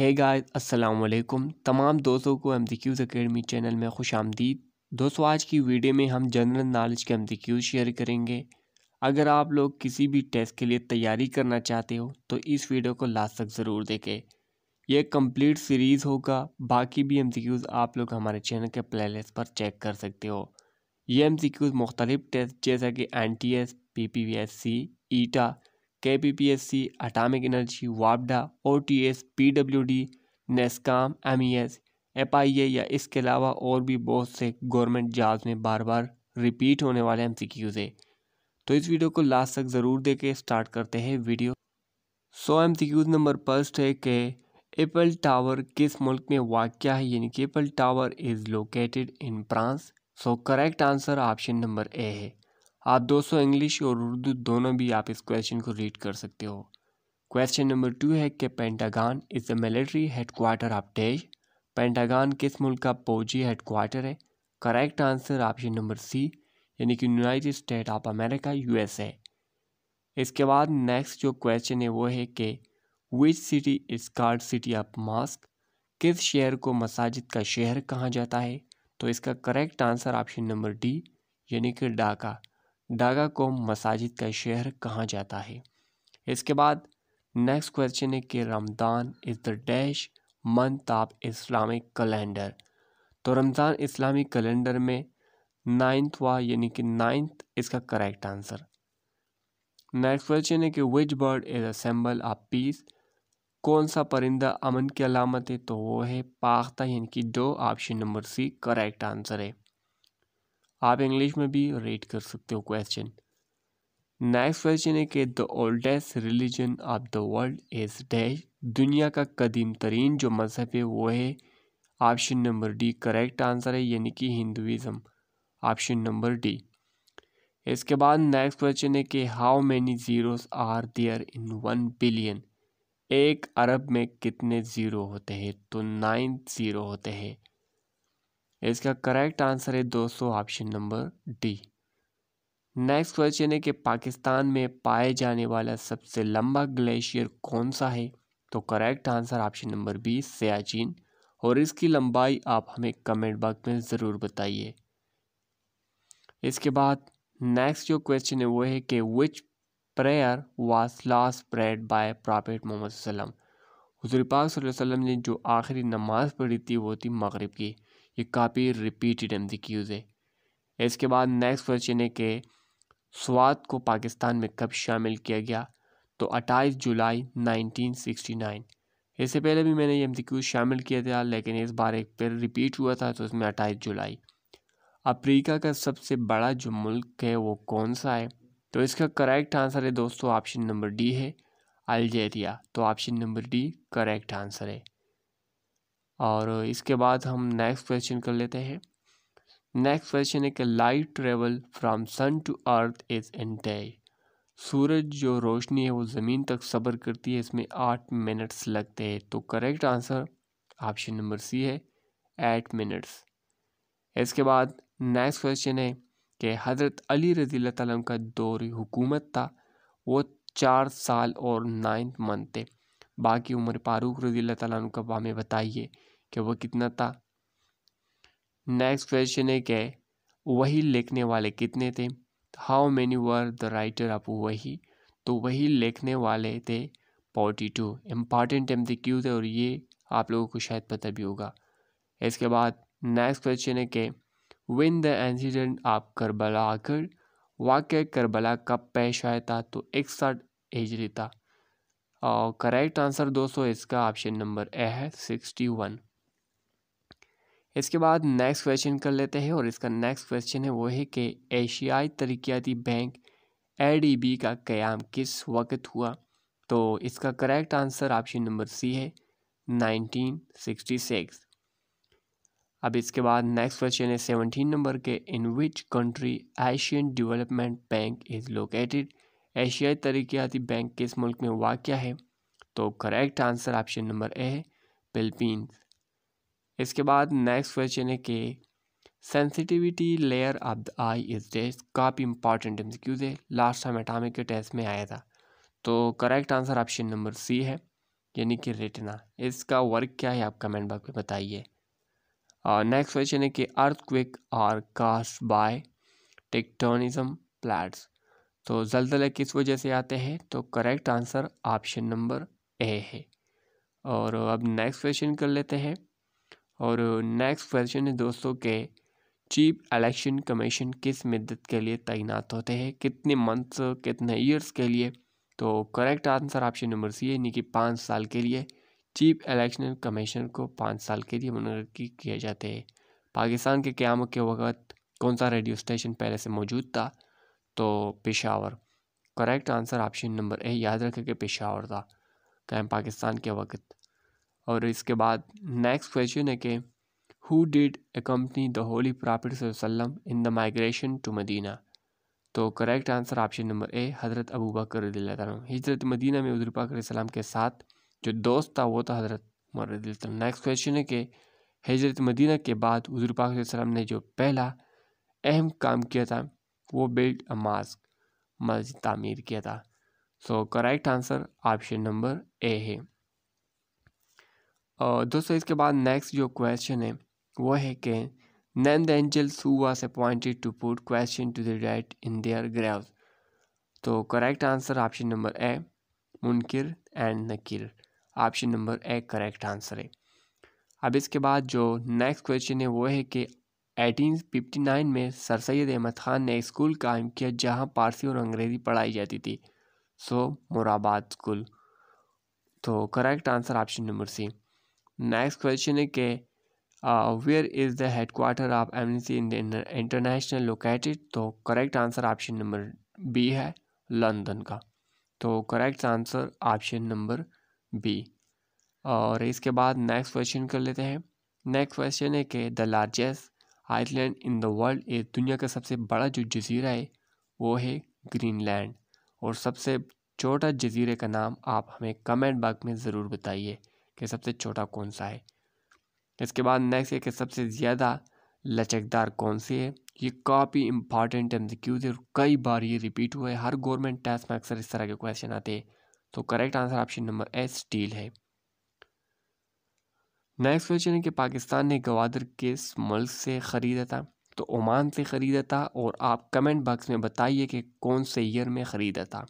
है गाइस अस्सलाम वालेकुम तमाम दोस्तों को एम क्यूज़ अकेडमी चैनल में खुश आमदीद दोस्तों आज की वीडियो में हम जनरल नॉलेज के एम क्यूज़ शेयर करेंगे अगर आप लोग किसी भी टेस्ट के लिए तैयारी करना चाहते हो तो इस वीडियो को लास्ट तक ज़रूर देखें यह कंप्लीट सीरीज़ होगा बाकी भी एम क्यूज़ आप लोग हमारे चैनल के प्लेलिस्ट पर चेक कर सकते हो ये एम सी क्यूज़ मुख्तलिफ टेस्ट जैसा कि N T S P P V S C ETEA K P P S C atomic energy वापडा O T S P W D NESCOM M E S F I A या इसके अलावा और भी बहुत से गवर्नमेंट जॉब्स में बार बार रिपीट होने वाले एम सी क्यूज़ है तो इस वीडियो को लास्ट तक ज़रूर के स्टार्ट करते हैं video so M C Qs number first है कि एपल टावर किस मुल्क में वाक़ है यानी कि Eiffel tower is located in France so correct answer option number A है आप दोस्तों इंग्लिश और उर्दू दोनों भी आप इस क्वेश्चन को रीड कर सकते हो क्वेश्चन नंबर टू है कि Pentagon is the military headquarter of dash Pentagon किस मुल्क का फौजी हेडक्वार्टर है correct answer option number C यानी कि United State of America USA इसके बाद नेक्स्ट जो क्वेश्चन है वो है कि which city is called city of mosques किस शहर को मसाजिद का शहर कहा जाता है तो इसका correct answer option number D यानी कि ढाका डागा को मसाजिद का शहर कहा जाता है इसके बाद नेक्स्ट क्वेश्चन है कि Ramzan is the dash month of Islamic calendar तो रमज़ान इस्लामी कैलेंडर में नाइन्थ हुआ यानी कि नाइन्थ इसका करेक्ट आंसर नेक्स्ट क्वेश्चन है कि which bird is a of peace कौन सा परिंदा अमन की अलामत है तो वो है पाख्ता यानी कि दो option number C correct answer है आप इंग्लिश में भी रेट कर सकते हो क्वेश्चन नेक्स्ट क्वेश्चन है कि the oldest religion of the world is dash दुनिया का कदीम तरीन जो मजहब है वो है option number D correct answer है यानी कि हिंदुज़म ऑप्शन नंबर डी इसके बाद नेक्स्ट क्वेश्चन है कि how many zeros are there in one billion एक अरब में कितने ज़ीरो होते हैं तो नाइन ज़ीरो होते हैं इसका करेक्ट आंसर है दोस्तों option number D next question है कि पाकिस्तान में पाए जाने वाला सबसे लंबा ग्लेशियर कौन सा है तो correct answer option number B Siachen और इसकी लंबाई आप हमें कमेंट बॉक्स में ज़रूर बताइए इसके बाद नेक्स्ट जो क्वेश्चन है वो है कि which prayer was last prayed by prophet Mohammad हजूर पाक वसल्लम ने जो आखिरी नमाज़ पढ़ी थी वो थी मग़रब की ये काफ़ी रिपीटेड एम क्यूज़ है इसके बाद नेक्स्ट क्वेश्चन है कि स्वात को पाकिस्तान में कब शामिल किया गया तो 28 जुलाई 1969 इससे पहले भी मैंने ये एम शामिल किया था लेकिन इस बार एक फिर रिपीट हुआ था तो इसमें 28 जुलाई अफ्रीका का सबसे बड़ा जो मुल्क है वो कौन सा है तो इसका करेक्ट आंसर है दोस्तों ऑप्शन नंबर डी है अल्जेरिया तो option number D correct answer है और इसके बाद हम नेक्स्ट क्वेश्चन कर लेते हैं नेक्स्ट क्वेश्चन है कि light travel from sun to earth is in day सूरज जो रोशनी है वो ज़मीन तक सब्र करती है इसमें आठ मिनट्स लगते हैं तो correct answer option number C है एट मिनट्स इसके बाद नेक्स्ट क्वेश्चन है कि हज़रत अली रजील तम का दौर हुकूमत था वो चार साल और नाइन्थ मंथ थे बाकी उम्र फारूक रजील तु का हमें बताइए कि वह कितना था नेक्स्ट क्वेश्चन है कि वही लिखने वाले कितने थे how many were the writer of वही तो वही लिखने वाले थे फोर्टी टू इम्पॉर्टेंट एम थी क्यू थे और ये आप लोगों को शायद पता भी होगा इसके बाद नेक्स्ट क्वेश्चन है कि when the incident of Karbala occur वाक्य करबला कब पेश आया था तो इकसठ हिजरी था और करेक्ट आंसर दोस्तों इसका ऑप्शन नंबर ए है सिक्सटी वन इसके बाद नेक्स्ट क्वेश्चन कर लेते हैं और इसका नेक्स्ट क्वेश्चन है वो है कि एशियाई तरक्याती बैंक ए का क्याम किस वक्त हुआ तो इसका correct answer option number C है 1966 अब इसके बाद नेक्स्ट क्वेश्चन है सेवनटीन नंबर के in which country Asian development bank is located एशियाई तरक्याती बैंक किस मुल्क में वाक़ है तो correct answer option number A है फिलिपींस इसके बाद नेक्स्ट क्वेश्चन है कि sensitivity layer of the eye is test काफ़ी इंपॉर्टेंट एम है लास्ट टाइम एटामिक के टेस्ट में आया था तो correct answer option number C है यानी कि रेटना इसका वर्क क्या है आप कमेंट बॉक्स में बताइए और नेक्स्ट क्वेश्चन है कि earthquake are caused by tectonism plates तो जलजले किस वजह से आते हैं तो correct answer option number A है और अब नेक्स्ट क्वेश्चन कर लेते हैं और नेक्स्ट क्वेश्चन है दोस्तों के चीफ इलेक्शन कमीशन किस मदत के लिए तैनात होते हैं कितने मंथ्स कितने ईयर्स के लिए तो correct answer option number C यानी कि पाँच साल के लिए चीफ इलेक्शन कमीशन को पाँच साल के लिए मनोनयन किए जाते हैं पाकिस्तान के क्याम के वक्त कौन सा रेडियो स्टेशन पहले से मौजूद था तो Peshawar correct answer option number A याद रखें कि पेशावर था कैम पाकिस्तान के वक्त और इसके बाद नेक्स्ट क्वेश्चन है कि who did accompany the holy prophet वसल्लम in the migration to Medina तो correct answer option number A हज़रत अबू बकर हजरत मदीना में हजूर पाक के साथ जो दोस्त था वो था हज़रत मर नेक्स्ट क्वेश्चन है कि हजरत मदीना के बाद हजूर पाक सलाम ने जो पहला अहम काम किया था वो बिल्ड अ मास्क मस्जिद तामीर किया था so correct answer option number A है दोस्तों इसके बाद नेक्स्ट जो क्वेश्चन है वो है कि name the angels who appointed to put question to the dead in their grave तो correct answer option number A Munkar and Nakir option number A correct answer है अब इसके बाद जो नेक्स्ट क्वेश्चन है वो है कि 1859 में सर सैद अहमद ख़ान ने स्कूल कायम किया जहां पारसी और अंग्रेज़ी पढ़ाई जाती थी सो मुराबाद स्कूल तो correct answer option number C next question uh, तो है कि where is the headquarter of Amnesty International located तो correct answer option number B है लंदन का तो correct answer option number B और इसके बाद नेक्स्ट क्वेश्चन कर लेते हैं नेक्स्ट क्वेश्चन है कि the largest island in the world ये दुनिया का सबसे बड़ा जो जजीरा है वो है ग्रीनलैंड और सबसे छोटा जजीरे का नाम आप हमें कमेंट बॉक्स में ज़रूर बताइए कि सबसे छोटा कौन सा है इसके बाद नेक्स्ट है कि सबसे ज़्यादा लचकदार कौन सी है ये काफ़ी इंपॉर्टेंट एम है और कई बार ये रिपीट हुआ है हर गवर्नमेंट टेस्ट में अक्सर इस तरह के क्वेश्चन आते हैं तो correct answer option number A steel है नेक्स्ट क्वेश्चन है कि पाकिस्तान ने गवादर किस मुल्क से ख़रीदा था तो ओमान से ख़रीदा था और आप कमेंट बॉक्स में बताइए कि कौन से ईयर में ख़रीदा था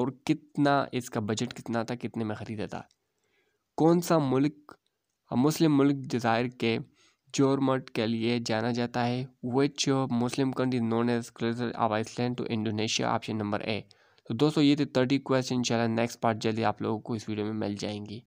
और कितना इसका बजट कितना था कितने में ख़रीदा था कौन सा मुल्क मुस्लिम मुल्क जज़ायर के जोरमट के लिए जाना जाता है which Muslim country known as क्लेजर आवा आइसलैंड टू इंडोनेशिया ऑप्शन नंबर ए तो दोस्तों ये थे थर्टी क्वेश्चन चला नेक्स्ट पार्ट जल्दी आप लोगों को इस वीडियो में मिल जाएंगी